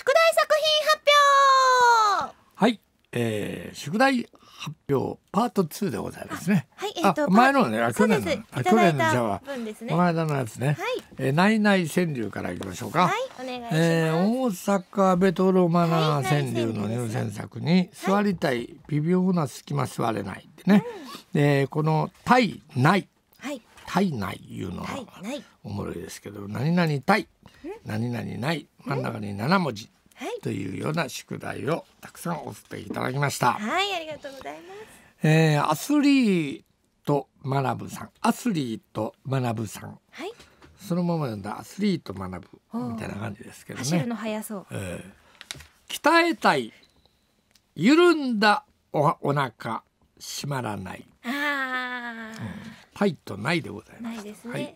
宿題作品発表はい、えー、宿題発表パート2でございますねはい、えーと、前のね去年のあ去年のじゃは、ね、この間のやつね、はいえー、内内川柳からいきましょうかはいお願いします、えー、大阪ベトロマナー川柳の入選作に、座りたい微妙な隙間座れないってね、はい、えー、この「対内」体内いうのはおもろいですけど何々体何々ない真ん中に7文字というような宿題をたくさんおせていただきました。はいありがとうございます、えー、アスリート学ぶさんアスリート学ぶさん、はい、そのまま読んだアスリート学ぶみたいな感じですけどね。走るの速そう、えー、鍛えたい緩んだおお腹締まらない。あはいとないでございます。ないですね。はい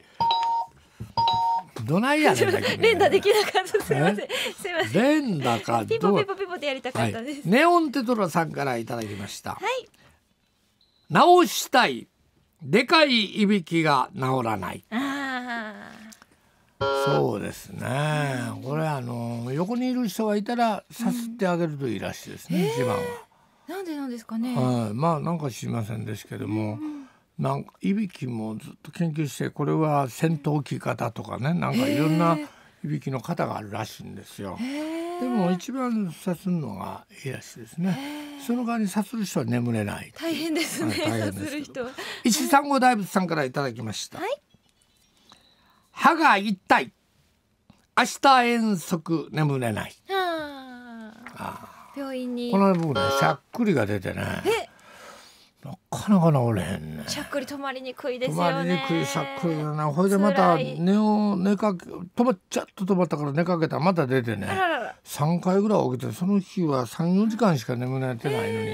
どないやねん。連打できなかった。すみません。すみません。連打か。ピポピポピポでやりたかったです、はい。ネオンテトラさんからいただきました。はい。直したい。でかいいびきが治らない。ああ。そうですね。これあの横にいる人がいたらさすってあげるといいらしいですね。うん、一番は。なんでなんですかね。はい。まあなんか知りませんですけども。うんなんかいびきもずっと研究してこれは戦闘機型とかねなんかいろんないびきの型があるらしいんですよ。でも一番さするのがいいらしいですね。その代わりさする人は眠れない大変ですね。さする人。一三五大仏さんからいただきました。はい、歯が一体明日遠足眠れない。ああ。病院に。この部分ね、しゃっくりが出てね。えなかなか治れへんねしゃっくり止まりにくいですよね止まりにくいしゃっくりだなほいでまた寝を寝かけ止まっちゃっと止まったから寝かけたらまた出てね三回ぐらい起きてその日は三四時間しか眠れてないのに。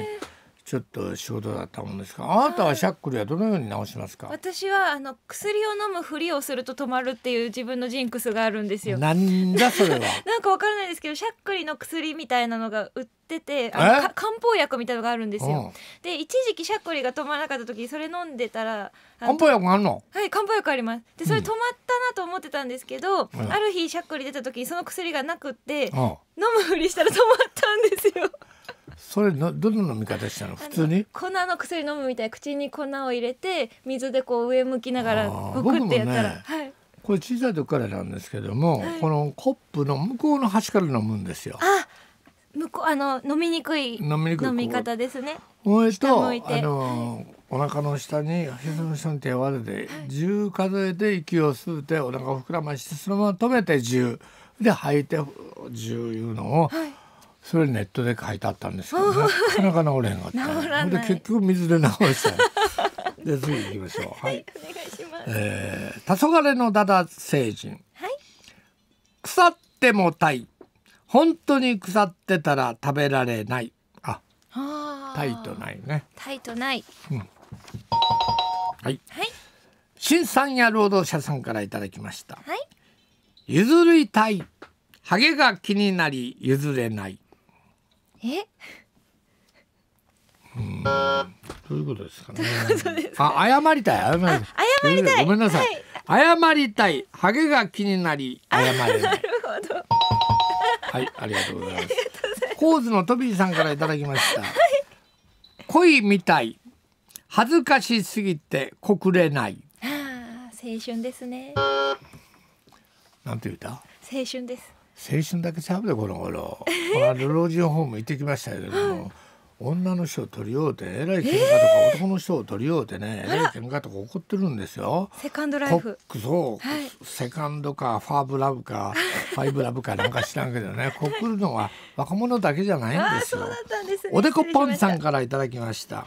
ちょっと仕事だったもんですかあなたはシャックルはどのように直しますか私はあの薬を飲むふりをすると止まるっていう自分のジンクスがあるんですよなんだそれは なんかわからないですけどしゃっくりの薬みたいなのが売っててあ漢方薬みたいのがあるんですよ、で一時期しゃっくりが止まらなかった時それ飲んでたら漢方薬あるのはい漢方薬ありますでそれ止まったなと思ってたんですけど、うん、ある日しゃっくり出た時その薬がなくって、飲むふりしたら止まったんですよそれのどの飲み方したの普通に粉の薬飲むみたい口に粉を入れて水でこう上向きながらゴクってやったら、ね、はいこれ小さい時からなんですけども、はい、このコップの向こうの端から飲むんですよあ向こうあの飲みにくい飲みにくい飲み方ですねこれとあの、はいお腹の下にひずむしょんってやわれて10数えて息を吸うてお腹を膨らましてそのまま止めて10で吐いて10いうのをはいそれネットで書いてあったんですけど、ね、なかなか治れへんかったで結局水で直した で次行きましょうはい、お願いします、えー、黄昏のダダ星人、はい、腐ってもたい本当に腐ってたら食べられないあたいとないねたいとない、うん、はい、はい、新さんや労働者さんからいただきました、はい、譲りたいハゲが気になり譲れないえうんどういうことですかね。あ、謝りたい、謝りたい。りたいごめんなさい。はい、謝りたい、ハゲが気になり、謝れない。はい、ありがとうございます。コーズのトビーさんからいただきました。はい、恋みたい、恥ずかしすぎて告れない。ああ、青春ですね。なんて言った。青春です。青春だけちゃうでこの頃、まあ、老人ホーム行ってきましたけども。女の人を取りようてえらい喧嘩とか、えー、男の人を取りようてねえらい喧嘩とか起こってるんですよ。セカンドライフそう、はい、セカンドかファーブラブかファイブラブかなんか知らんけどね こくるのは若者だけじゃないんですよ。おでこぽんさんからいただきました。はい、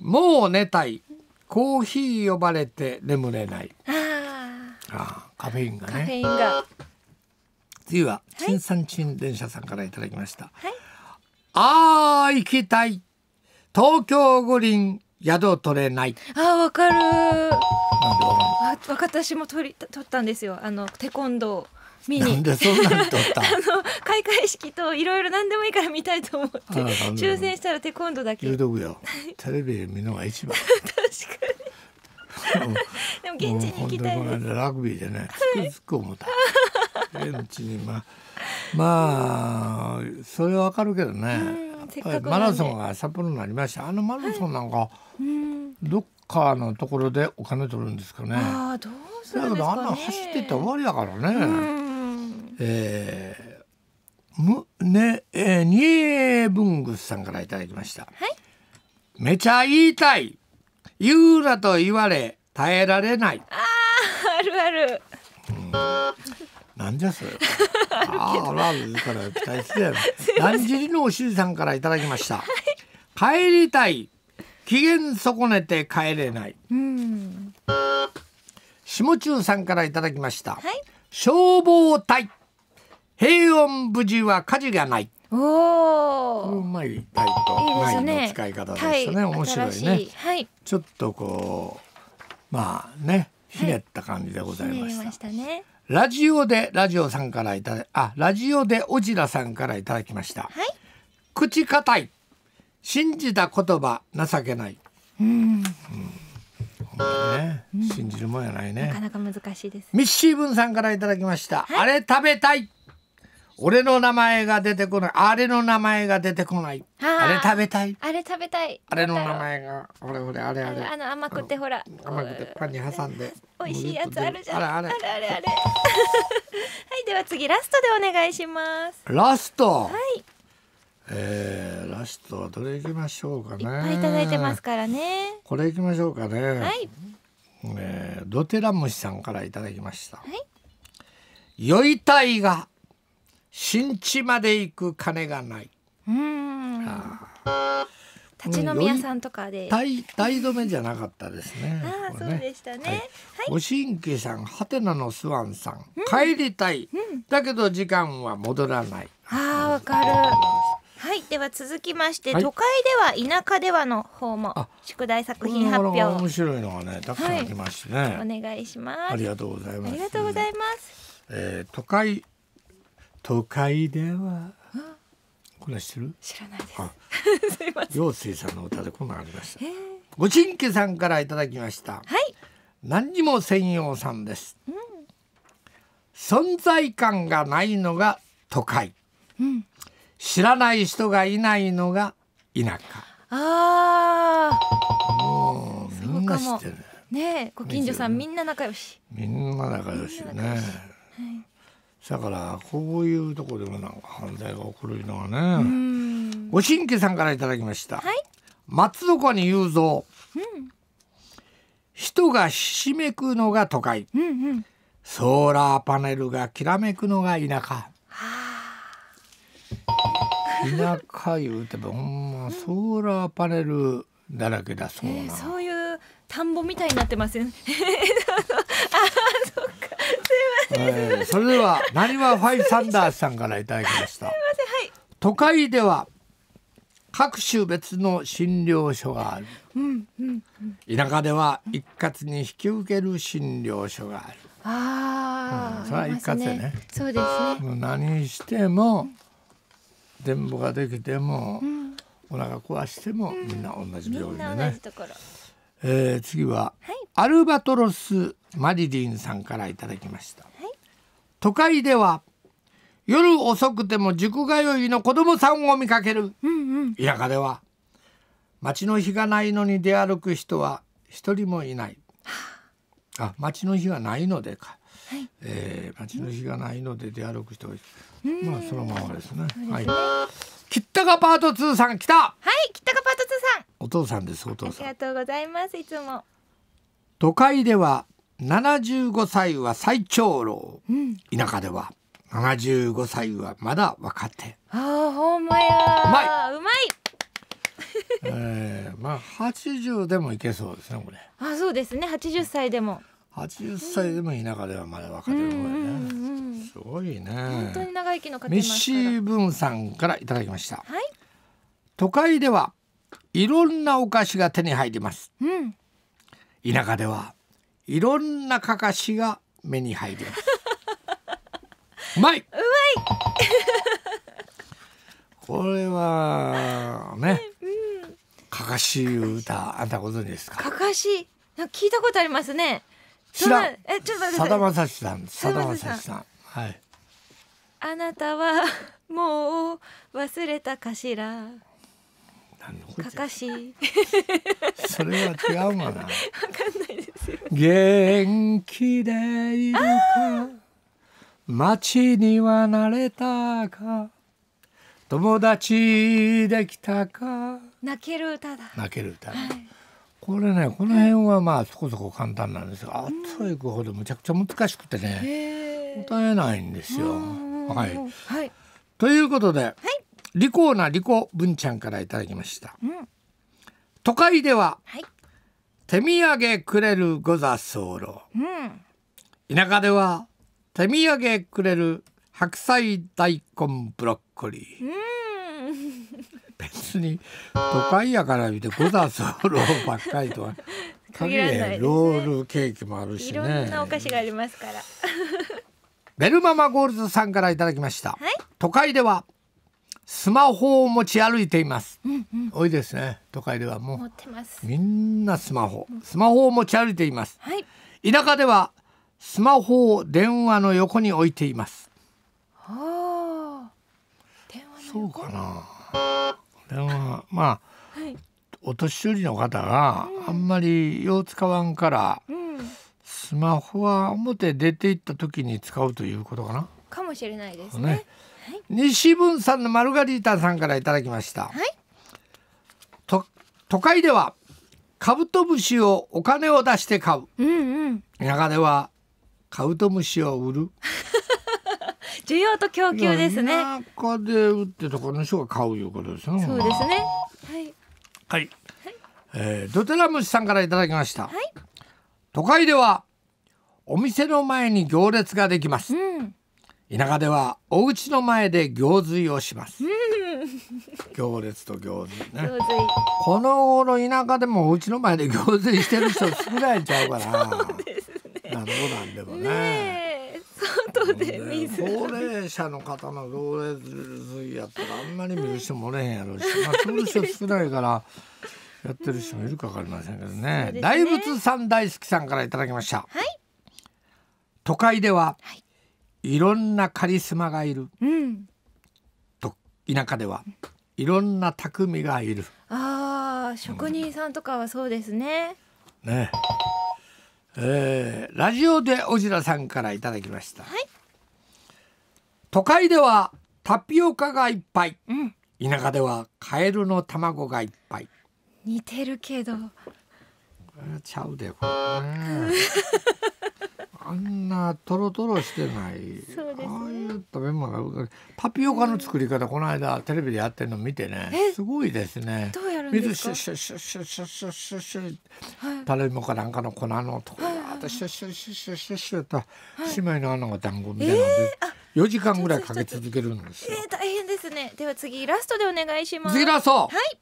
もう寝たいコーヒー呼ばれて眠れない。ああカフェインがね。カフェインが次は陳さん陳電車さんからいただきました、はい、ああ行きたい東京五輪宿取れないああわかるあ私も取り取ったんですよあのテコンドー見にった あの開会式といろいろ何でもいいから見たいと思って抽選したらテコンドだけテレビ見るのが一番 確かにでも現地に行きたいラグビーでねつくづく思った、現地にまあまあそれはわかるけどね、うん、マラソンが札幌になりましたあのマラソンなんか、はい、どっかのところでお金取るんですかねあどうすだけどあんな走ってたら終わりやからね、うん、えー、むねえー、ニエブングスさんからいただきました、はい、めちゃ言いたい言うなと言われ耐えられないああるある、うんなんじゃそれ。ああ、らいから期待してだ んじりのおしりさんからいただきました、はい、帰りたい期限損ねて帰れないうん。下中さんからいただきました、はい、消防隊平穏無事は火事がないおお。うまいタイとナイの使い方ですよね、面白いね、はい、ちょっとこうまあねひねった感じでございました、はい、ねラジオでラジオさんからいただあラジオでおじらさんからいただきました、はい、口固い信じた言葉情けないうん、ね、信じるもんやないね、なかなか難しいですミッシーブンさんからいただきました、はい、あれ食べたい俺の名前が出てこないあれの名前が出てこないあれ食べたいあれ食べたいあれの名前がれ俺れ、あれあれあの甘くてほら甘くてパンに挟んで美味しいやつあるじゃんあれあれあれあれ はいでは次ラストでお願いしますラストはいえー、ラストはどれいきましょうかねいっぱいいただいてますからねこれいきましょうかねはいえー、ドテラムシさんからいただきましたはい酔いたいが新地まで行く金がない。うん立ち飲み屋さんとかで。体体止めじゃなかったですね。ああ、そうでしたね。おしんきさん、はてなのスワンさん、帰りたい、だけど時間は戻らない。ああ、わかる。はい、では続きまして、都会では田舎ではの方も宿題作品発表。面白いのはね、たくさん来ましたね、お願いします。ありがとうございます。ありがとうございます。えー、都会都会では、これ知る知らないです すいません陽水さんの歌でこんなありましたごちん家さんからいただきましたはい何にも専用さんです、うん、存在感がないのが都会、うん、知らない人がいないのが田舎ああもう、みんな知ってるねご近所さんみんな仲良しみんな仲良しね、はいだからこういうとこでもなんか犯罪が起こるのはねご神経さんからいただきました、はい、松岡に雄三、うん、人がひしめくのが都会、うんうん、ソーラーパネルがきらめくのが田舎、田舎いうてもほんまソーラーパネルだらけだそうな、えー、そういう田んぼみたいになってません、あそっかえー、それではなにわファイサンダースさんからいただきました。はい、都会では各種別の診療所がある、うんうんうん、田舎では一括に引き受ける診療所があるあ、うん、それは一括でね、ね、そうですね何しても全部ができても、うん、お腹壊しても、みんな同じ病院でねえー、次は、はい、アルバトロス・マリリンさんからいただきました都会では夜遅くても塾通いの子供さんを見かける、うんうん、田舎では町の日がないのに出歩く人は一人もいない、はあ、あ町の日がないのでか、はいえー、町の日がないので出歩く人がまあそのままですね。すねはい。タカパート2さん来た。はい、キッタカパート2さん。お父さんです、お父さん。ありがとうございます、いつも。都会では75歳は最長老、うん、田舎では75歳はまだ若手ああほんまやうまいうまい えー、まあ80でもいけそうですねこれあそうですね80歳でも80歳でも田舎ではまだ若手の方やすごいね本当に長生きの方ミッシー・ブンさんからいただきました、はい、都会ではいろんなお菓子が手に入ります、うん、田舎ではいろんなかかしが目に入りますうまいうまいこれはね、かかし歌あんたご存知ですかかかし聞いたことありますね知らんえちょっと待っさだまさしさんさだまさしさんはいあなたはもう忘れたかしらかかし。それは違うもな。わかんないですよ。元気でいるか。街には慣れたか。友達できたか。泣ける歌だ。泣ける歌。はい、これね、この辺はまあそこそこ簡単なんですが、あっとい間ほどむちゃくちゃ難しくてね、歌えないんですよ。はい。はい、ということで、はい、利口な利口文ちゃんからいただきました、うん、都会では、はい、手土産くれるござそうん、田舎では手土産くれる白菜大根ブロッコリー、うん、別に都会やから見てござ候ばっかりとは 限らない、ロールケーキもあるし、ね、いろんなお菓子がありますから ベルママゴールズさんからいただきました、はい、都会ではスマホを持ち歩いています、うんうん、多いですね都会ではもうみんなスマホスマホを持ち歩いています、はい、田舎ではスマホを電話の横に置いていますああそうかな電話まあ、はい、お年寄りの方があんまり用使わんから、うん、スマホは表出て行った時に使うということかなかもしれないですねねはい、西文さんのマルガリータさんからいただきました、はい、と都会ではカブトムシをお金を出して買う、うんうん、田舎ではカブトムシを売る 需要と供給ですね田舎で売ってとこの人が買ういうことですねそうですねはい、はい、えー、ドテラムシさんからいただきました、はい、都会ではお店の前に行列ができます、うん田舎ではお家の前で行水をします行列と行水ね行水この頃田舎でもお家の前で行水してる人少ないちゃうかなそうですねなんぼなんでもねね外で水高齢者の方の行列水やったらあんまり見る人もおれへんやろうし、まあ、そういう人少ないからやってる人もいるかわかりませんけどねね大仏さん大好きさんからいただきました、はい、都会では、はいいろんなカリスマがいる、うん、と田舎ではいろんな匠がいるあ職人さんとかはそうですね、ねえー、ラジオでおじらさんからいただきました、はい、都会ではタピオカがいっぱい、うん、田舎ではカエルの卵がいっぱい似てるけどちゃうでこれ、あんなとろとろしてない、そうですね、ああいう食べ物がピオカの作り方、この間テレビでやってるの見てねすごいですねどうやるんですか水シュッシュッシュッシュッシュッシュッシュッ、タレモかなんかの粉のとこシュッシュッシュッシュッシュッシュッと、姉妹の穴が団子みたいなで、えー、4時間ぐらいかけ続けるんですよ、えー、大変ですねでは次ラストでお願いします次ラストはい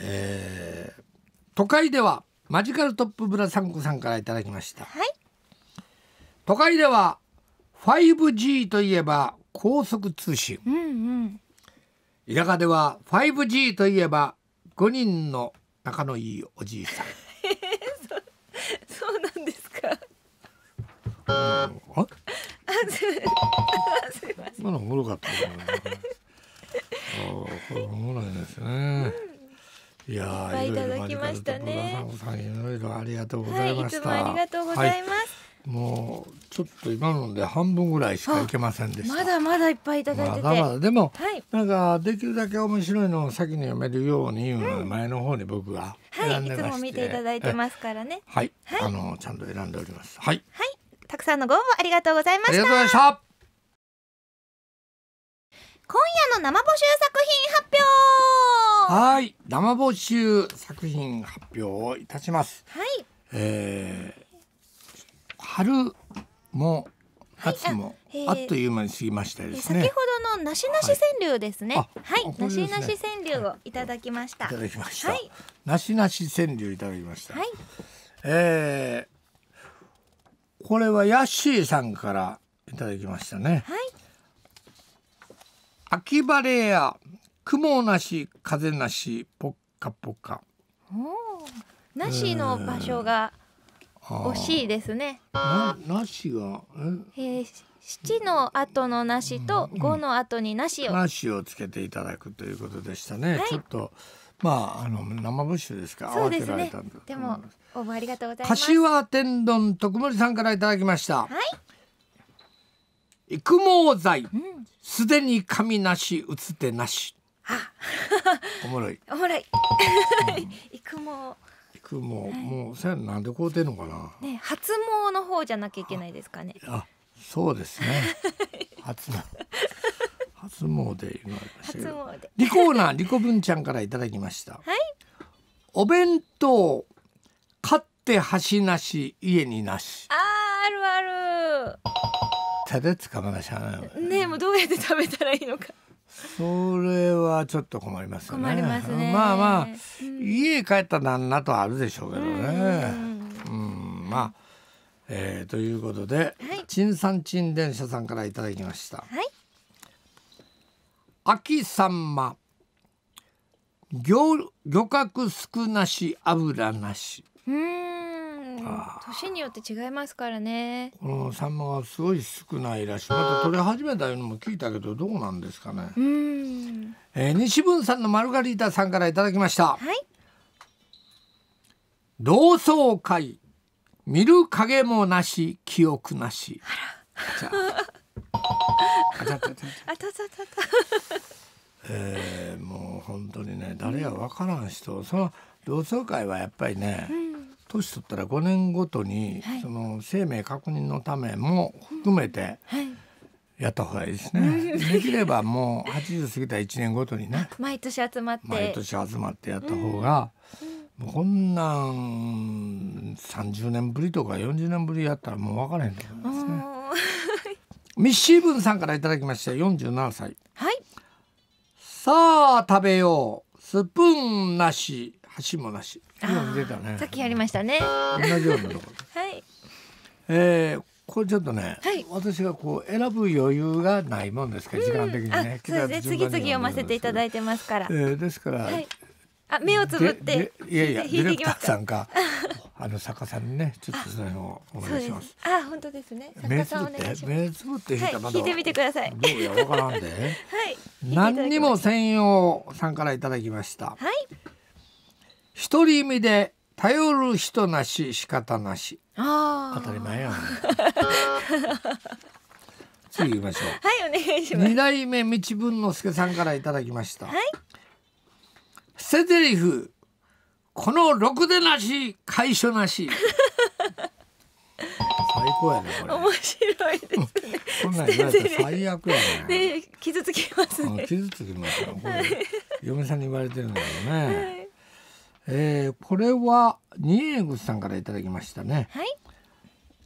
えー、都会ではマジカルトップブラサンコさんからいただきましたはい都会では 5G といえば高速通信、うんうん、田舎では 5G といえば5人の仲のいいおじいさん そそうなんですかあすすいません今のおもろかったかこれおもろいですね、いやいただきましたね。さんいろいろありがとうございました。はい、いつもありがとうございます。はいもうちょっと今ので半分ぐらいしかいけませんでしたまだまだいっぱいいただいててまだまだでも、はい、なんかできるだけ面白いのを先に読めるようにいうの前の方に僕が選んでまして、はい、いつも見ていただいてますからねはい、はい、あのちゃんと選んでおりますはい、はい、たくさんのご応募ありがとうございましたありがとうございました今夜の生募集作品発表はい生募集作品発表をいたしますはいえー春も夏もあっという間に過ぎましたですね、先ほどのなしなし川柳ですねはい、はい、なしなし川柳をいただきましたいただきました、はい、なしなし川柳いただきました、はい、えー、これはヤッシーさんからいただきましたねはい秋晴れや雲なし風なしぽっかぽっかなしの場所が、えー惜しいですね。な、なしが。ええ七の後のなしと、五の後になしを。なしをつけていただくということでしたね。ちょっと。まあ、あの生ブッシュですか。そうですね。でも、応募ありがとうございます。柏天丼徳森さんからいただきました。はい。育毛剤。すで、に髪なし、打つ手なし。あ。おもろい。おもろい。育毛。クも、もうさやなんでこうてんのかな。ね、初毛の方じゃなきゃいけないですかね。あ、そうですね。初毛。初詣言われましリコーナーリコ文ちゃんからいただきました。はい。お弁当買って箸なし家になし。あああるある。手でつかまなしゃないね。ねもうどうやって食べたらいいのか。それはちょっと困りますよね。困りますね。まあまあ、うん、家帰った旦那とあるでしょうけどね。うん、うん、まあ、えー、ということで、ちんさんちん電車さんからいただきました。はい。秋さんま。魚、魚角少なし油なし。うん。年によって違いますからねこのサンマはすごい少ないらしいまた取れ始めたようにも聞いたけどどうなんですかねうえー、西文さんのマルガリータさんからいただきました、はい、同窓会見る影もなし記憶なしあたたたたえー、もう本当にね誰やわからん人、その同窓会はやっぱりね、うん年取ったら5年ごとに、はい、その生命確認のためも含めて、やった方がいいですね、できればもう80過ぎた1年ごとにね 毎年集まって毎年集まってやった方が、うん、もうこんなん30年ぶりとか40年ぶりやったらもう分からへんと思いますね。ミッシーブンさんからいただきまして47歳。はい。さあ食べよう。スプーンなし、箸もなし。今出たねさっきやりましたね同じようなところはいえー、これちょっとね、はい、私がこう選ぶ余裕がないもんですから、うん、時間的にね。そうですね。次々読ませていただいてますから。えー、ですから、はい、あ目をつぶっていやいや引いきさんか あの作家さんにねちょっとそれをお願いします。あ本当ですね。目つぶって引いた、引いてみてください。どうやわからんで。はい。何にも専用さんからいただきました。はい。一人身で頼る人なし仕方なし当たり前や、次行きましょうはいお願いします二代目道文之助さんからいただきましたはい捨て台詞このろくでなし会所なし 最高やねこれ。面白いですね こんなん言われたら最悪やねね傷つきますね傷つきます、はい、嫁さんに言われてるんだよね、はいえー、これはニエグさんからいただきましたね、はい、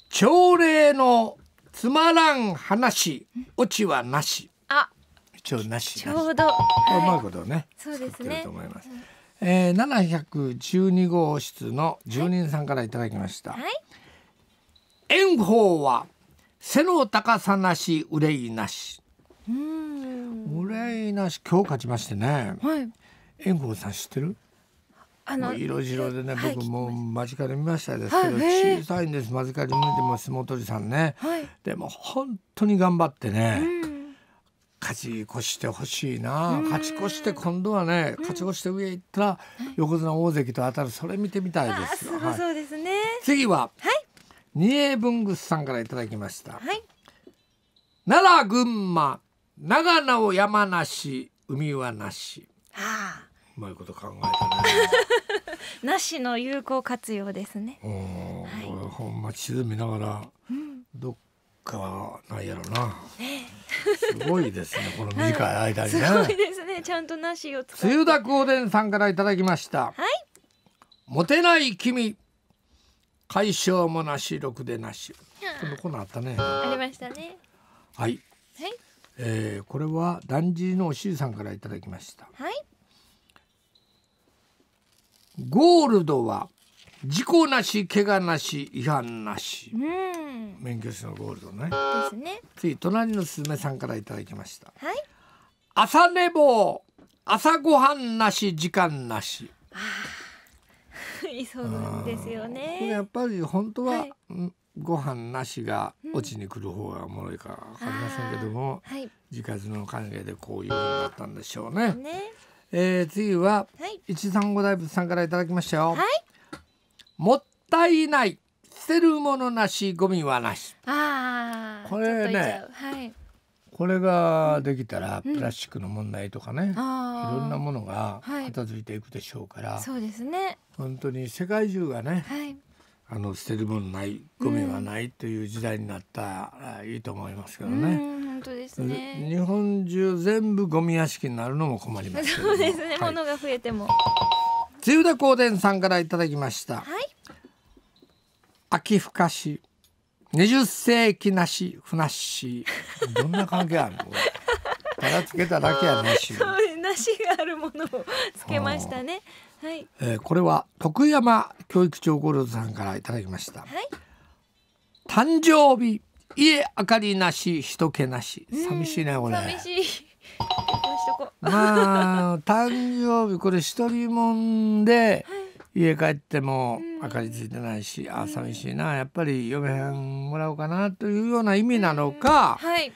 朝礼のつまらん話落ちはなしあちょうなしちょうど、はい、うまいことねそうですねと思います、うん、え七百十二号室の住人さんからいただきました、はい、円方は背の高さなし憂いなしうん憂いなし今日勝ちましてね、はい、円方さん知ってるあの色白でね、僕も間近で見ましたですけど、小さいんです間近で見ても相撲取りさんね、でも本当に頑張ってね、勝ち越してほしいな勝ち越して今度はね勝ち越して上行ったら横綱大関と当たるそれ見てみたいですよ。そうですね、次は、はい、二英文具さんからいただきました。奈良群馬長野山梨海はなし。はあうまいこと考えたねなしの有効活用ですね、はい、ほんま地図見ながら、どっかないやろな、すごいですねこの短い間にね、すごいですねちゃんとなしをつゆだくおでんさんからいただきましたはいモテない君解消もなしろくでなしこのコーあったねありましたねはい、はい、えー、これはだんじりのおしりさんからいただきましたはいゴールドは事故なし怪我なし違反なし、うん、免許証のゴールドねですね次隣のすずめさんからいただきましたはい朝寝坊朝ごはんなし時間なしああそうなんですよねやっぱり本当は、はい、ご飯なしが落ちにくる方がおもろいかわかりませんけども、はい、自家の関係でこういうふうになったんでしょうね。ねえー、次は、はい、一三五大仏さんからいただきましたよ、はい、もったいない捨てるものなしゴミはなしあこれね、はい、これができたら、うん、プラスチックの問題とかね、うん、いろんなものが片付いていくでしょうから、そうですね本当に世界中がね、はい、あの捨てるものないゴミはないという時代になったらいいと思いますけどね。うん本当ですね日本中全部ゴミ屋敷になるのも困りますそうですね、はい、物が増えても梅雨田光伝さんからいただきました、はい、秋深し20世紀なしふなしどんな関係あるのただ つけただけやなしなしがあるものをつけましたねはい、えー、これは徳山教育長五郎さんからいただきました、はい、誕生日家明かりなし人気なし寂しいねこれ寂しいまあ誕生日これ一人もんで、家帰っても明かりついてないし、あ寂しいなやっぱり嫁はんもらおうかなというような意味なのか、はい、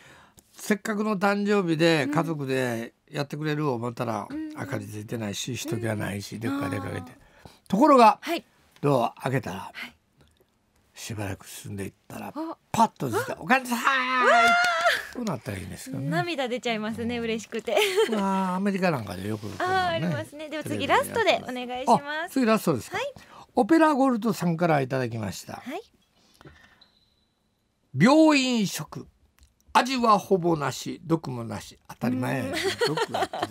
せっかくの誕生日で家族でやってくれる思ったら、明かりついてないし人気はないし、でっか出かけて。ところが、はい、ドア開けたら、はいしばらく進んでいったらパッと出て「おかえりなさい!」となったらいいんですけね、涙出ちゃいますね、嬉しくてまあアメリカなんかでよく、ね、ありますねでは次ラストでお願いします次ラストです、はい、オペラゴルトさんからいただきました、はい、病院食味はほぼなし毒もなし当たり前、ね、毒やってた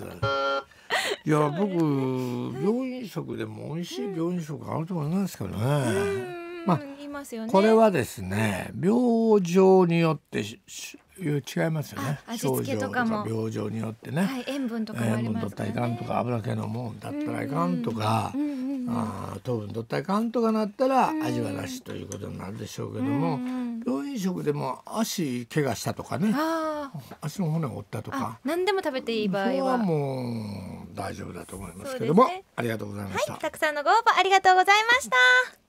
いや、僕、病院食でも美味しい病院食あると思いますけどね。まあますよねこれはですね病状によって違いますよね味付けとかも病状によってね、はい、塩分とか、ね、塩分取ったらいかんとか油系のもんだったらいかんとか、うんうんあ糖分取ったらいかんとかなったら味はなしということになるでしょうけども、うんうん、病院食でも足怪我したとかね足の骨を折ったとか何でも食べていい場合はそれはもう大丈夫だと思いますけども、ね、ありがとうございました、はい、たくさんのご応募ありがとうございました。